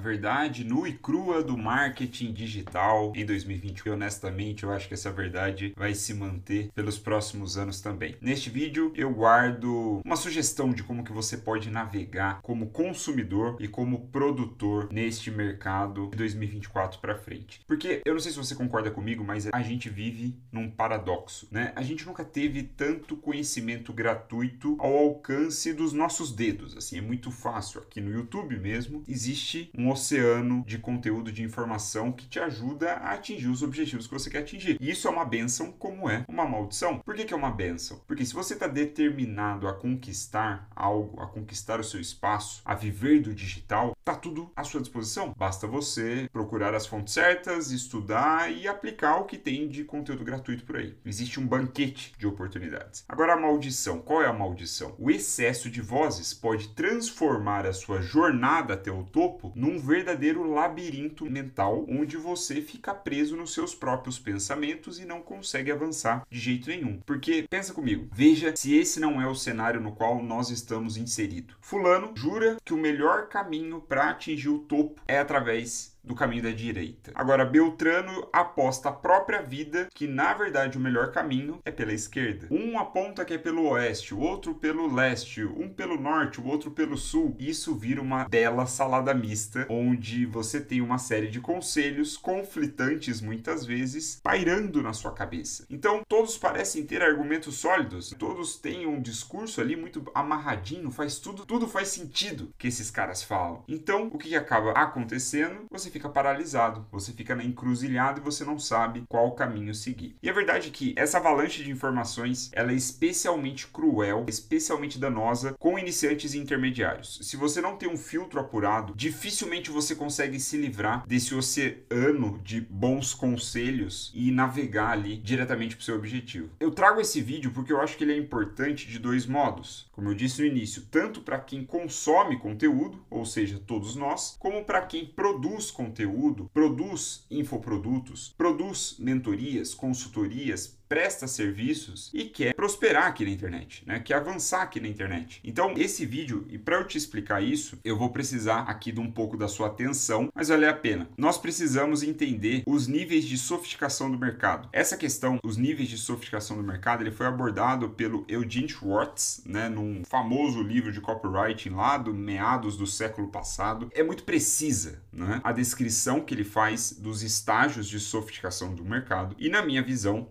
verdade nua e crua do marketing digital em 2021. E honestamente, eu acho que essa verdade vai se manter pelos próximos anos também. Neste vídeo, eu guardo uma sugestão de como que você pode navegar como consumidor e como produtor neste mercado de 2024 para frente. Porque eu não sei se você concorda comigo, mas a gente vive num paradoxo, né? A gente nunca teve tanto conhecimento gratuito ao alcance dos nossos dedos, assim, é muito fácil. Aqui no YouTube mesmo existe um oceano de conteúdo, de informação que te ajuda a atingir os objetivos que você quer atingir. E isso é uma benção, como é uma maldição. Por que, que é uma benção? Porque se você está determinado a conquistar algo, a conquistar o seu espaço, a viver do digital, tá tudo à sua disposição. Basta você procurar as fontes certas, estudar e aplicar o que tem de conteúdo gratuito por aí. Existe um banquete de oportunidades. Agora a maldição. Qual é a maldição? O excesso de vozes pode transformar a sua jornada até o topo num verdadeiro labirinto mental onde você fica preso nos seus próprios pensamentos e não consegue avançar de jeito nenhum. Porque pensa comigo, veja se esse não é o cenário no qual nós estamos inseridos. Fulano jura que o melhor caminho para atingir o topo é através do caminho da direita. Agora, Beltrano aposta a própria vida que, na verdade, o melhor caminho é pela esquerda. Um aponta que é pelo oeste, o outro pelo leste, um pelo norte, o outro pelo sul. Isso vira uma bela salada mista, onde você tem uma série de conselhos conflitantes, muitas vezes, pairando na sua cabeça. Então, todos parecem ter argumentos sólidos, todos têm um discurso ali muito amarradinho, faz tudo, tudo faz sentido que esses caras falam. Então, o que acaba acontecendo? Você fica paralisado, você fica na encruzilhada e você não sabe qual caminho seguir. E a verdade é que essa avalanche de informações, ela é especialmente cruel, especialmente danosa com iniciantes e intermediários. Se você não tem um filtro apurado, dificilmente você consegue se livrar desse oceano de bons conselhos e navegar ali diretamente para o seu objetivo. Eu trago esse vídeo porque eu acho que ele é importante de dois modos. Como eu disse no início, tanto para quem consome conteúdo, ou seja, todos nós, como para quem produz conteúdo, produz infoprodutos, produz mentorias, consultorias, presta serviços e quer prosperar aqui na internet, né? Quer avançar aqui na internet. Então, esse vídeo, e para eu te explicar isso, eu vou precisar aqui de um pouco da sua atenção, mas vale a pena. Nós precisamos entender os níveis de sofisticação do mercado. Essa questão, os níveis de sofisticação do mercado, ele foi abordado pelo Eugene Schwartz, né, num famoso livro de copywriting lá do meados do século passado. É muito precisa, né? A descrição que ele faz dos estágios de sofisticação do mercado e na minha visão,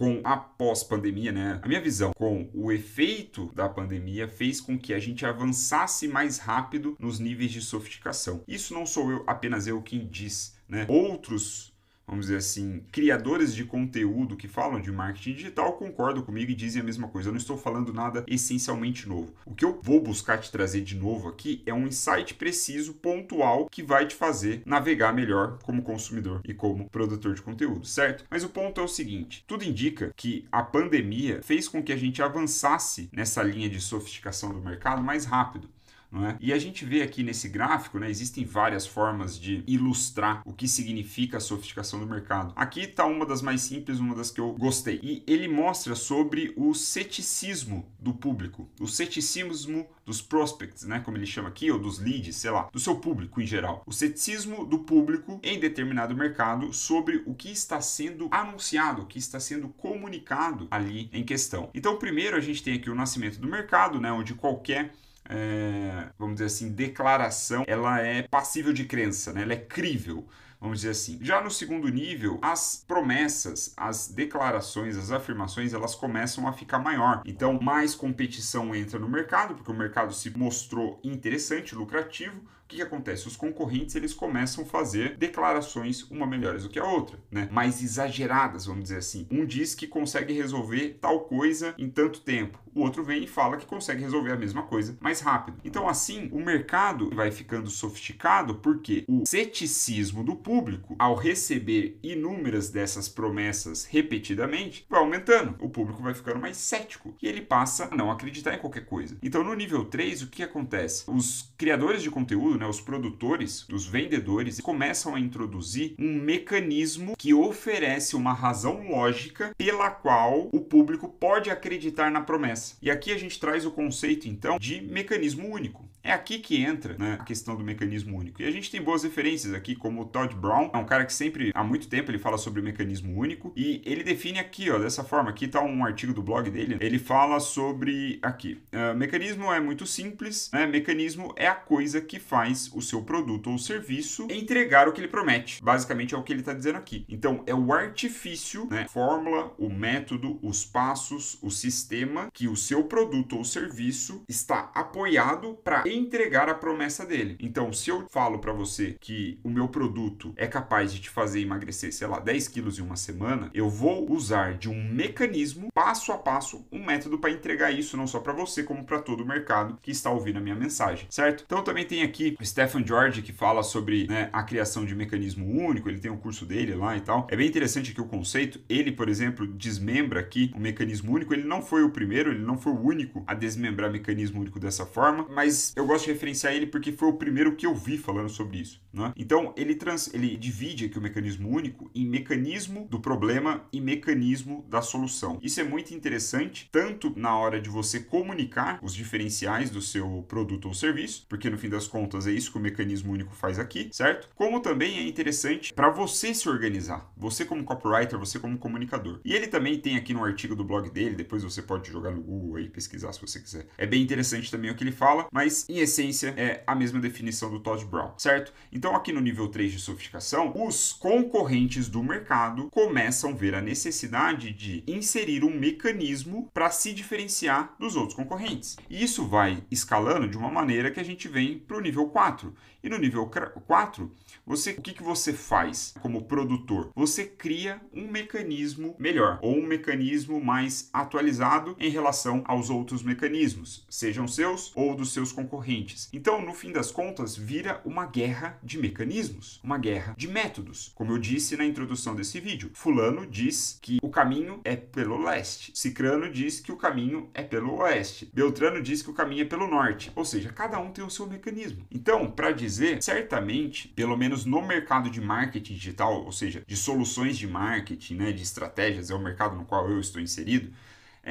com a pós-pandemia, né? A minha visão com o efeito da pandemia fez com que a gente avançasse mais rápido nos níveis de sofisticação. Isso não sou eu apenas eu quem diz, né? Outros vamos dizer assim, criadores de conteúdo que falam de marketing digital concordam comigo e dizem a mesma coisa. Eu não estou falando nada essencialmente novo. O que eu vou buscar te trazer de novo aqui é um insight preciso, pontual, que vai te fazer navegar melhor como consumidor e como produtor de conteúdo, certo? Mas o ponto é o seguinte: tudo indica que a pandemia fez com que a gente avançasse nessa linha de sofisticação do mercado mais rápido. É? E a gente vê aqui nesse gráfico, né, existem várias formas de ilustrar o que significa a sofisticação do mercado. Aqui está uma das mais simples, uma das que eu gostei. E ele mostra sobre o ceticismo do público, o ceticismo dos prospects, né, como ele chama aqui, ou dos leads, sei lá, do seu público em geral. O ceticismo do público em determinado mercado sobre o que está sendo anunciado, o que está sendo comunicado ali em questão. Então, primeiro a gente tem aqui o nascimento do mercado, né, onde qualquer é, vamos dizer assim, declaração, ela é passível de crença, né? ela é crível vamos dizer assim. Já no segundo nível, as promessas, as declarações, as afirmações, elas começam a ficar maior. Então, mais competição entra no mercado, porque o mercado se mostrou interessante, lucrativo, que, que acontece? Os concorrentes eles começam a fazer declarações uma melhores do que a outra, né? Mais exageradas, vamos dizer assim. Um diz que consegue resolver tal coisa em tanto tempo, o outro vem e fala que consegue resolver a mesma coisa mais rápido. Então, assim, o mercado vai ficando sofisticado porque o ceticismo do público, ao receber inúmeras dessas promessas repetidamente, vai aumentando. O público vai ficando mais cético e ele passa a não acreditar em qualquer coisa. Então, no nível 3, o que acontece? Os criadores de conteúdo, né, os produtores, os vendedores, começam a introduzir um mecanismo que oferece uma razão lógica pela qual o público pode acreditar na promessa. E aqui a gente traz o conceito, então, de mecanismo único. É aqui que entra né, a questão do mecanismo único. E a gente tem boas referências aqui, como o Todd Brown, é um cara que sempre, há muito tempo, ele fala sobre o mecanismo único, e ele define aqui, ó, dessa forma, aqui está um artigo do blog dele, ele fala sobre aqui. Uh, mecanismo é muito simples, né? Mecanismo é a coisa que faz o seu produto ou serviço entregar o que ele promete. Basicamente é o que ele está dizendo aqui. Então, é o artifício, né? Fórmula, o método, os passos, o sistema que o seu produto ou serviço está apoiado para entregar a promessa dele. Então, se eu falo para você que o meu produto é capaz de te fazer emagrecer, sei lá, 10 quilos em uma semana, eu vou usar de um mecanismo, passo a passo, um método para entregar isso não só para você, como para todo o mercado que está ouvindo a minha mensagem, certo? Então, também tem aqui o Stephen George que fala sobre né, a criação de mecanismo único, ele tem um curso dele lá e tal. É bem interessante aqui o conceito. Ele, por exemplo, desmembra aqui o mecanismo único. Ele não foi o primeiro, ele não foi o único a desmembrar mecanismo único dessa forma, mas eu gosto de referenciar ele porque foi o primeiro que eu vi falando sobre isso. Né? Então, ele, trans, ele divide aqui o mecanismo único em mecanismo do problema e mecanismo da solução. Isso é muito interessante, tanto na hora de você comunicar os diferenciais do seu produto ou serviço, porque no fim das contas é isso que o mecanismo único faz aqui, certo? Como também é interessante para você se organizar, você como copywriter, você como comunicador. E ele também tem aqui no artigo do blog dele, depois você pode jogar no Google aí pesquisar se você quiser. É bem interessante também o que ele fala, mas em essência, é a mesma definição do Todd Brown, certo? Então, aqui no nível 3 de sofisticação, os concorrentes do mercado começam a ver a necessidade de inserir um mecanismo para se diferenciar dos outros concorrentes. E isso vai escalando de uma maneira que a gente vem para o nível 4. E no nível 4, você, o que, que você faz como produtor? Você cria um mecanismo melhor ou um mecanismo mais atualizado em relação aos outros mecanismos, sejam seus ou dos seus concorrentes concorrentes. Então, no fim das contas, vira uma guerra de mecanismos, uma guerra de métodos. Como eu disse na introdução desse vídeo, Fulano diz que o caminho é pelo leste, Cicrano diz que o caminho é pelo oeste, Beltrano diz que o caminho é pelo norte. Ou seja, cada um tem o seu mecanismo. Então, para dizer, certamente, pelo menos no mercado de marketing digital, ou seja, de soluções de marketing, né, de estratégias, é o mercado no qual eu estou inserido.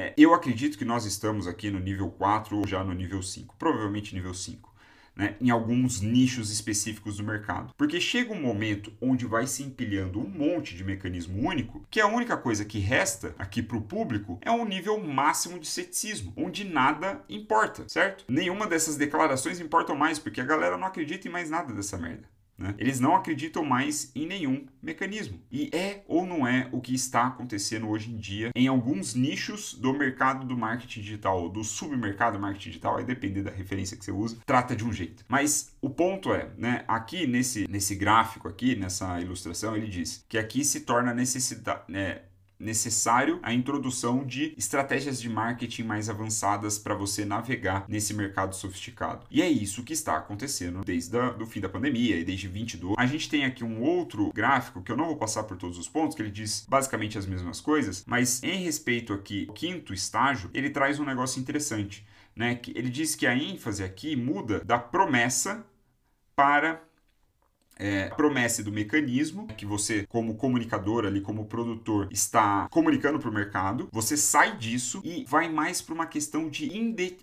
É, eu acredito que nós estamos aqui no nível 4 ou já no nível 5, provavelmente nível 5. Né, em alguns nichos específicos do mercado. Porque chega um momento onde vai se empilhando um monte de mecanismo único, que a única coisa que resta aqui para o público é um nível máximo de ceticismo, onde nada importa, certo? Nenhuma dessas declarações importa mais, porque a galera não acredita em mais nada dessa merda. Né? Eles não acreditam mais em nenhum mecanismo. E é ou não é o que está acontecendo hoje em dia em alguns nichos do mercado do marketing digital, do submercado do marketing digital, vai depender da referência que você usa, trata de um jeito. Mas o ponto é, né, aqui nesse, nesse gráfico aqui, nessa ilustração, ele diz que aqui se torna necessidade, né, necessário a introdução de estratégias de marketing mais avançadas para você navegar nesse mercado sofisticado. E é isso que está acontecendo desde o fim da pandemia e desde 22. A gente tem aqui um outro gráfico que eu não vou passar por todos os pontos, que ele diz basicamente as mesmas coisas, mas em respeito aqui ao quinto estágio, ele traz um negócio interessante, né? Que ele diz que a ênfase aqui muda da promessa para é a promessa do mecanismo que você, como comunicador ali, como produtor, está comunicando para o mercado. Você sai disso e vai mais para uma questão de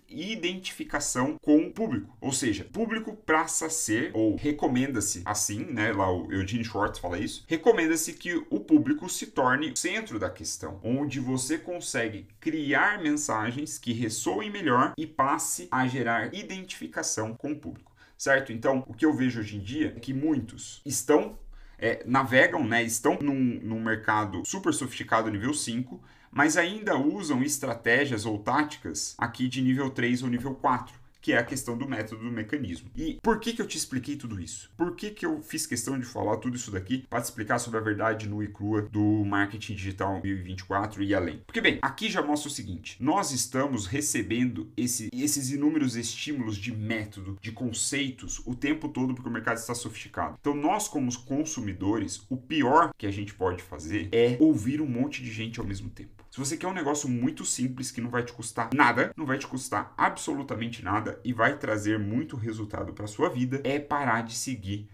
identificação com o público. Ou seja, público passa a ser, ou recomenda-se assim, né? Lá o Eugene Schwartz fala isso, recomenda-se que o público se torne o centro da questão, onde você consegue criar mensagens que ressoem melhor e passe a gerar identificação com o público certo? Então, o que eu vejo hoje em dia é que muitos estão, é, navegam, né, estão num, num mercado super sofisticado nível 5, mas ainda usam estratégias ou táticas aqui de nível 3 ou nível 4 que é a questão do método do mecanismo. E por que, que eu te expliquei tudo isso? Por que, que eu fiz questão de falar tudo isso daqui para te explicar sobre a verdade nua e crua do marketing digital 2024 e além? Porque, bem, aqui já mostra o seguinte: nós estamos recebendo esse, esses inúmeros estímulos de método, de conceitos, o tempo todo, porque o mercado está sofisticado. Então, nós, como consumidores, o pior que a gente pode fazer é ouvir um monte de gente ao mesmo tempo. Se você quer um negócio muito simples que não vai te custar nada, não vai te custar absolutamente nada e vai trazer muito resultado para sua vida, é parar de seguir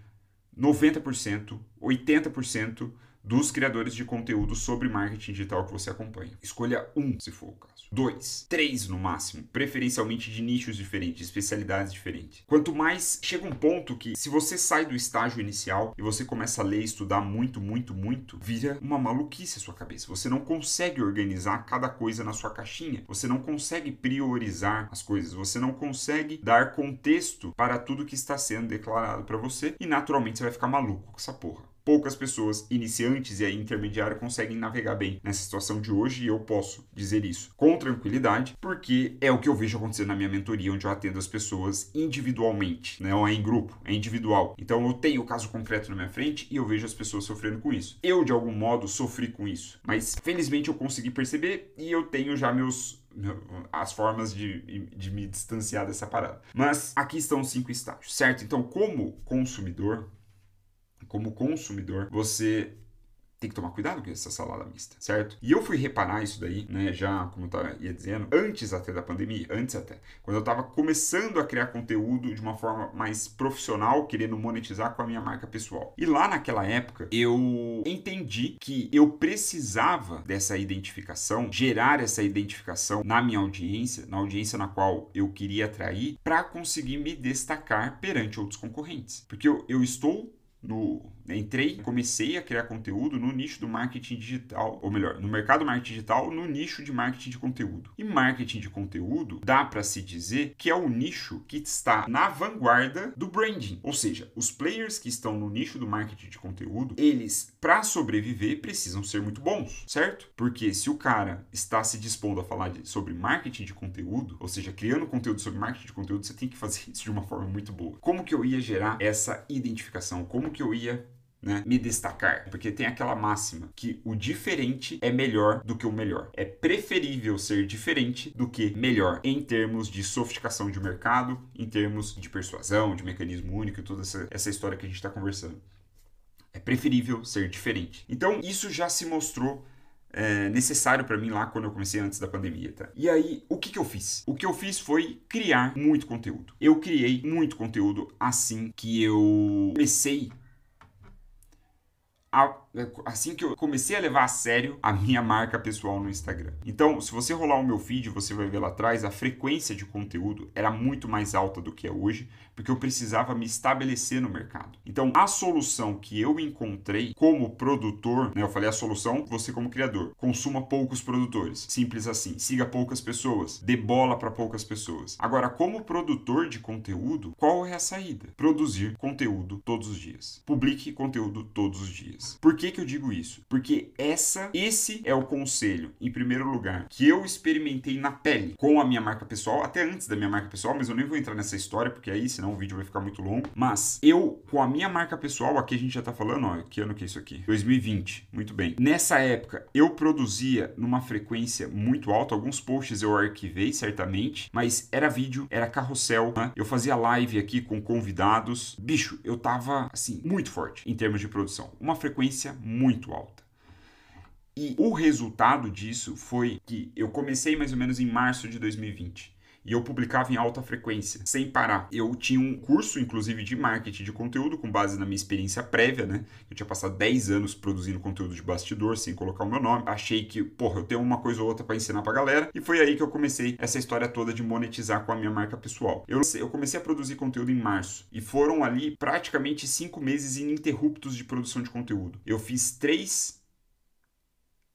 90%, 80% dos criadores de conteúdo sobre marketing digital que você acompanha. Escolha um, se for o caso. Dois, três no máximo, preferencialmente de nichos diferentes, especialidades diferentes. Quanto mais, chega um ponto que se você sai do estágio inicial e você começa a ler estudar muito, muito, muito, vira uma maluquice a sua cabeça. Você não consegue organizar cada coisa na sua caixinha. Você não consegue priorizar as coisas. Você não consegue dar contexto para tudo que está sendo declarado para você e naturalmente você vai ficar maluco com essa porra poucas pessoas iniciantes e aí intermediário conseguem navegar bem nessa situação de hoje e eu posso dizer isso com tranquilidade, porque é o que eu vejo acontecer na minha mentoria, onde eu atendo as pessoas individualmente, não né? é em grupo, é individual. Então eu tenho o caso concreto na minha frente e eu vejo as pessoas sofrendo com isso. Eu, de algum modo, sofri com isso, mas felizmente eu consegui perceber e eu tenho já meus as formas de, de me distanciar dessa parada. Mas aqui estão os cinco estágios, certo? Então, como consumidor, como consumidor, você tem que tomar cuidado com essa salada mista, certo? E eu fui reparar isso daí, né, já como eu tava, ia dizendo, antes até da pandemia, antes até, quando eu estava começando a criar conteúdo de uma forma mais profissional, querendo monetizar com a minha marca pessoal. E lá naquela época, eu entendi que eu precisava dessa identificação, gerar essa identificação na minha audiência, na audiência na qual eu queria atrair, para conseguir me destacar perante outros concorrentes. Porque eu, eu estou No. entrei, comecei a criar conteúdo no nicho do marketing digital, ou melhor, no mercado marketing digital, no nicho de marketing de conteúdo. E marketing de conteúdo dá para se dizer que é o nicho que está na vanguarda do branding, ou seja, os players que estão no nicho do marketing de conteúdo, eles para sobreviver precisam ser muito bons, certo? Porque se o cara está se dispondo a falar de, sobre marketing de conteúdo, ou seja, criando conteúdo sobre marketing de conteúdo, você tem que fazer isso de uma forma muito boa. Como que eu ia gerar essa identificação? Como que eu ia né, me destacar, porque tem aquela máxima que o diferente é melhor do que o melhor. É preferível ser diferente do que melhor em termos de sofisticação de mercado, em termos de persuasão, de mecanismo único e toda essa, essa história que a gente está conversando. É preferível ser diferente. Então, isso já se mostrou é, necessário para mim lá quando eu comecei antes da pandemia, tá? E aí, o que, que eu fiz? O que eu fiz foi criar muito conteúdo. Eu criei muito conteúdo assim que eu comecei our Né, assim que eu comecei a levar a sério a minha marca pessoal no Instagram. Então, se você rolar o meu feed, você vai ver lá atrás, a frequência de conteúdo era muito mais alta do que é hoje, porque eu precisava me estabelecer no mercado. Então, a solução que eu encontrei como produtor, né, eu falei a solução, você como criador, consuma poucos produtores, simples assim, siga poucas pessoas, dê bola para poucas pessoas. Agora, como produtor de conteúdo, qual é a saída? Produzir conteúdo todos os dias. Publique conteúdo todos os dias. Porque que, que eu digo isso? Porque essa, esse é o conselho, em primeiro lugar, que eu experimentei na pele com a minha marca pessoal, até antes da minha marca pessoal, mas eu nem vou entrar nessa história, porque aí senão o vídeo vai ficar muito longo. Mas eu, com a minha marca pessoal, aqui a gente já tá falando, ó, que ano que é isso aqui? 2020, muito bem. Nessa época, eu produzia numa frequência muito alta, alguns posts eu arquivei, certamente, mas era vídeo, era carrossel, né? eu fazia live aqui com convidados. Bicho, eu tava, assim, muito forte em termos de produção. Uma frequência muito alta. E o resultado disso foi que eu comecei mais ou menos em março de 2020 e eu publicava em alta frequência, sem parar. Eu tinha um curso, inclusive, de marketing de conteúdo, com base na minha experiência prévia, né? Eu tinha passado 10 anos produzindo conteúdo de bastidor sem colocar o meu nome. Achei que, porra, eu tenho uma coisa ou outra para ensinar pra galera, e foi aí que eu comecei essa história toda de monetizar com a minha marca pessoal. Eu, eu comecei a produzir conteúdo em março, e foram ali praticamente 5 meses ininterruptos de produção de conteúdo. Eu fiz três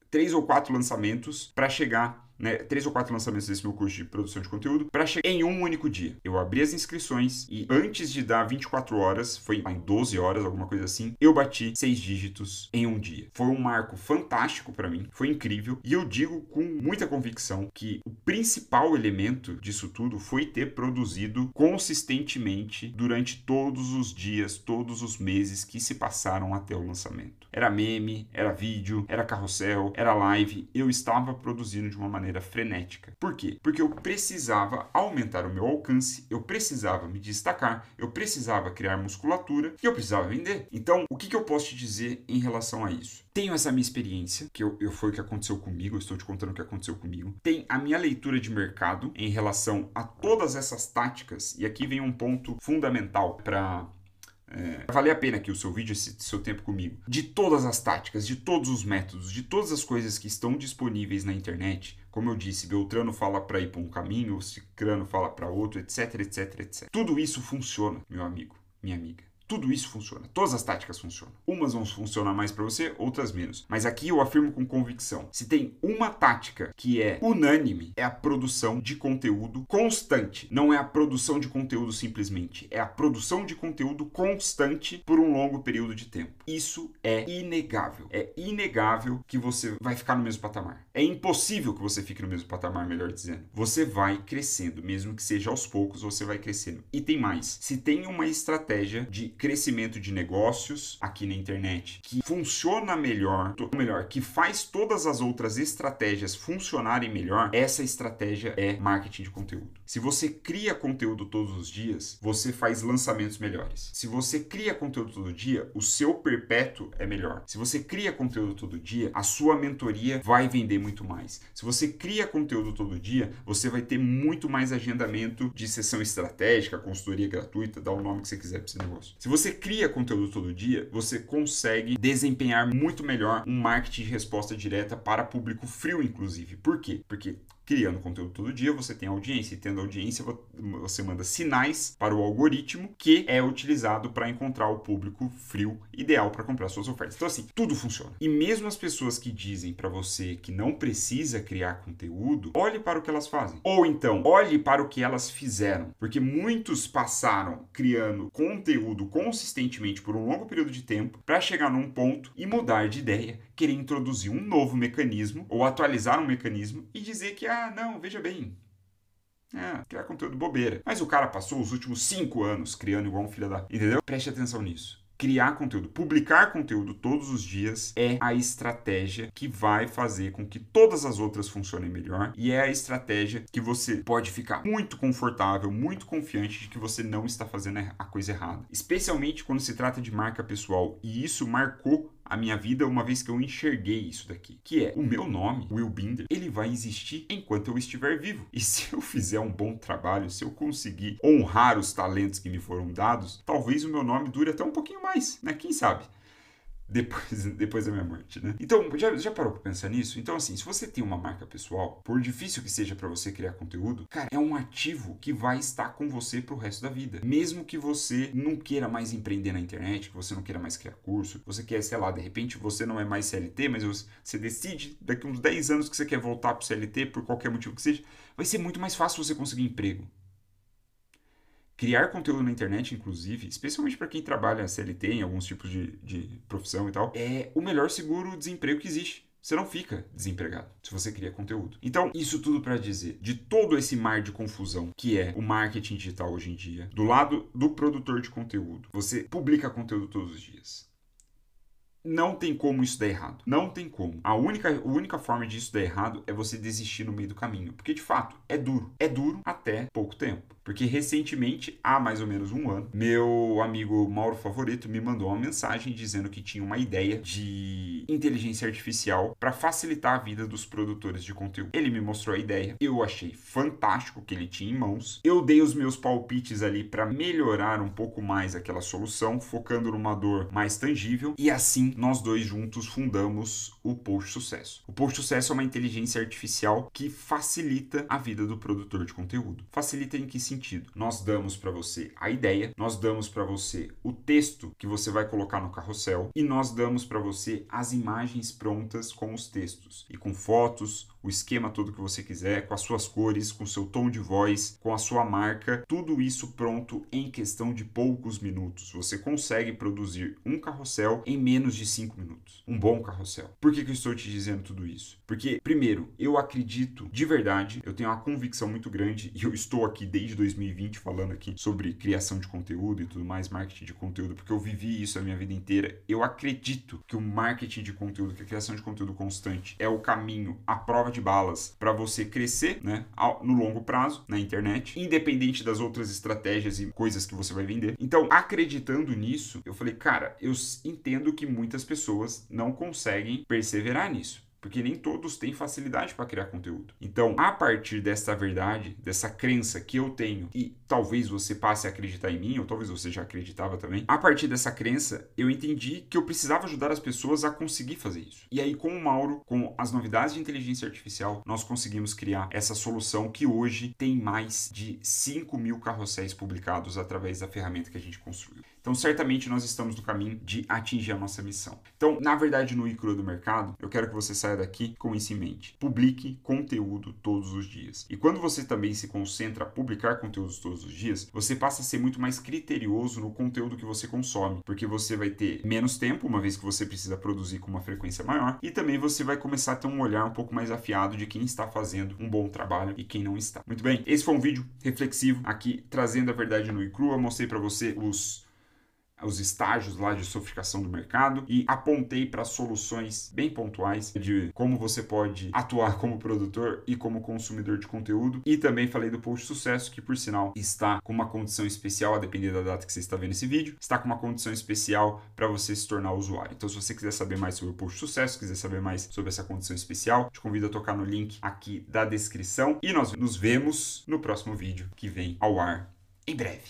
três ou quatro lançamentos para chegar né, três ou quatro lançamentos desse meu curso de produção de conteúdo, para chegar em um único dia. Eu abri as inscrições e antes de dar 24 horas, foi em 12 horas, alguma coisa assim, eu bati seis dígitos em um dia. Foi um marco fantástico para mim, foi incrível e eu digo com muita convicção que o principal elemento disso tudo foi ter produzido consistentemente durante todos os dias, todos os meses que se passaram até o lançamento. Era meme, era vídeo, era carrossel, era live, eu estava produzindo de uma maneira maneira frenética. Por quê? Porque eu precisava aumentar o meu alcance, eu precisava me destacar, eu precisava criar musculatura e eu precisava vender. Então, o que, que eu posso te dizer em relação a isso? Tenho essa minha experiência, que eu, eu foi o que aconteceu comigo, eu estou te contando o que aconteceu comigo. Tem a minha leitura de mercado em relação a todas essas táticas, e aqui vem um ponto fundamental para é, valer a pena aqui o seu vídeo, esse seu tempo comigo. De todas as táticas, de todos os métodos, de todas as coisas que estão disponíveis na internet, como eu disse, Beltrano fala para ir para um caminho, Cicrano fala para outro, etc, etc, etc. Tudo isso funciona, meu amigo, minha amiga. Tudo isso funciona. Todas as táticas funcionam. Umas vão funcionar mais para você, outras menos. Mas aqui eu afirmo com convicção: se tem uma tática que é unânime, é a produção de conteúdo constante. Não é a produção de conteúdo simplesmente, é a produção de conteúdo constante por um longo período de tempo. Isso é inegável. É inegável que você vai ficar no mesmo patamar. É impossível que você fique no mesmo patamar, melhor dizendo. Você vai crescendo, mesmo que seja aos poucos, você vai crescendo. E tem mais: se tem uma estratégia de crescimento de negócios aqui na internet, que funciona melhor, ou melhor, que faz todas as outras estratégias funcionarem melhor, essa estratégia é marketing de conteúdo. Se você cria conteúdo todos os dias, você faz lançamentos melhores. Se você cria conteúdo todo dia, o seu perpétuo é melhor. Se você cria conteúdo todo dia, a sua mentoria vai vender muito mais. Se você cria conteúdo todo dia, você vai ter muito mais agendamento de sessão estratégica, consultoria gratuita, dá o nome que você quiser para esse negócio. Se você cria conteúdo todo dia, você consegue desempenhar muito melhor um marketing de resposta direta para público frio, inclusive. Por quê? Porque criando conteúdo todo dia, você tem audiência, e tendo audiência, você manda sinais para o algoritmo que é utilizado para encontrar o público frio ideal para comprar suas ofertas. Então, assim, tudo funciona. E mesmo as pessoas que dizem para você que não precisa criar conteúdo, olhe para o que elas fazem. Ou então, olhe para o que elas fizeram. Porque muitos passaram criando conteúdo consistentemente por um longo período de tempo para chegar num ponto e mudar de ideia querer introduzir um novo mecanismo ou atualizar um mecanismo e dizer que, ah, não, veja bem, é, criar conteúdo bobeira. Mas o cara passou os últimos cinco anos criando igual um filho da. Entendeu? Preste atenção nisso. Criar conteúdo, publicar conteúdo todos os dias é a estratégia que vai fazer com que todas as outras funcionem melhor e é a estratégia que você pode ficar muito confortável, muito confiante de que você não está fazendo a coisa errada, especialmente quando se trata de marca pessoal. E isso marcou a minha vida é uma vez que eu enxerguei isso daqui, que é o meu nome, Will Binder, ele vai existir enquanto eu estiver vivo. E se eu fizer um bom trabalho, se eu conseguir honrar os talentos que me foram dados, talvez o meu nome dure até um pouquinho mais, né? Quem sabe? depois, depois da minha morte, né? Então, já, já parou pra pensar nisso? Então, assim, se você tem uma marca pessoal, por difícil que seja para você criar conteúdo, cara, é um ativo que vai estar com você pro resto da vida. Mesmo que você não queira mais empreender na internet, que você não queira mais criar curso, você quer, sei lá, de repente você não é mais CLT, mas você, você decide daqui uns 10 anos que você quer voltar pro CLT por qualquer motivo que seja, vai ser muito mais fácil você conseguir emprego criar conteúdo na internet, inclusive, especialmente para quem trabalha CLT em alguns tipos de, de profissão e tal, é o melhor seguro-desemprego que existe. Você não fica desempregado se você cria conteúdo. Então, isso tudo para dizer, de todo esse mar de confusão que é o marketing digital hoje em dia, do lado do produtor de conteúdo, você publica conteúdo todos os dias. Não tem como isso dar errado. Não tem como. A única, a única forma disso dar errado é você desistir no meio do caminho. Porque, de fato, é duro. É duro até pouco tempo. Porque recentemente, há mais ou menos um ano, meu amigo Mauro Favorito me mandou uma mensagem dizendo que tinha uma ideia de inteligência artificial para facilitar a vida dos produtores de conteúdo. Ele me mostrou a ideia, eu achei fantástico o que ele tinha em mãos. Eu dei os meus palpites ali para melhorar um pouco mais aquela solução, focando numa dor mais tangível, e assim nós dois juntos fundamos o Post Sucesso. O Post Sucesso é uma inteligência artificial que facilita a vida do produtor de conteúdo. Facilita em que se sentido. Nós damos para você a ideia, nós damos para você o texto que você vai colocar no carrossel e nós damos para você as imagens prontas com os textos e com fotos, o esquema todo que você quiser, com as suas cores, com seu tom de voz, com a sua marca, tudo isso pronto em questão de poucos minutos. Você consegue produzir um carrossel em menos de 5 minutos. Um bom carrossel. Por que, que eu estou te dizendo tudo isso? Porque, primeiro, eu acredito de verdade, eu tenho uma convicção muito grande e eu estou aqui desde 2020 falando aqui sobre criação de conteúdo e tudo mais, marketing de conteúdo, porque eu vivi isso a minha vida inteira. Eu acredito que o marketing de conteúdo, que a criação de conteúdo constante é o caminho, a prova troca de balas para você crescer né, no longo prazo na internet, independente das outras estratégias e coisas que você vai vender. Então, acreditando nisso, eu falei, cara, eu entendo que muitas pessoas não conseguem perseverar nisso porque nem todos têm facilidade para criar conteúdo. Então, a partir dessa verdade, dessa crença que eu tenho e talvez você passe a acreditar em mim, ou talvez você já acreditava também. A partir dessa crença, eu entendi que eu precisava ajudar as pessoas a conseguir fazer isso. E aí, com o Mauro, com as novidades de inteligência artificial, nós conseguimos criar essa solução que hoje tem mais de 5 mil carrosséis publicados através da ferramenta que a gente construiu. Então, certamente nós estamos no caminho de atingir a nossa missão. Então, na verdade, no Icro do Mercado, eu quero que você saia daqui com isso em mente. Publique conteúdo todos os dias. E quando você também se concentra a publicar conteúdos todos todos os dias, você passa a ser muito mais criterioso no conteúdo que você consome, porque você vai ter menos tempo, uma vez que você precisa produzir com uma frequência maior, e também você vai começar a ter um olhar um pouco mais afiado de quem está fazendo um bom trabalho e quem não está. Muito bem, esse foi um vídeo reflexivo aqui trazendo a verdade no e crua, mostrei para você os os estágios lá de sofisticação do mercado e apontei para soluções bem pontuais de como você pode atuar como produtor e como consumidor de conteúdo. E também falei do post sucesso, que por sinal está com uma condição especial, a depender da data que você está vendo esse vídeo, está com uma condição especial para você se tornar usuário. Então, se você quiser saber mais sobre o post sucesso, quiser saber mais sobre essa condição especial, te convido a tocar no link aqui da descrição e nós nos vemos no próximo vídeo que vem ao ar em breve.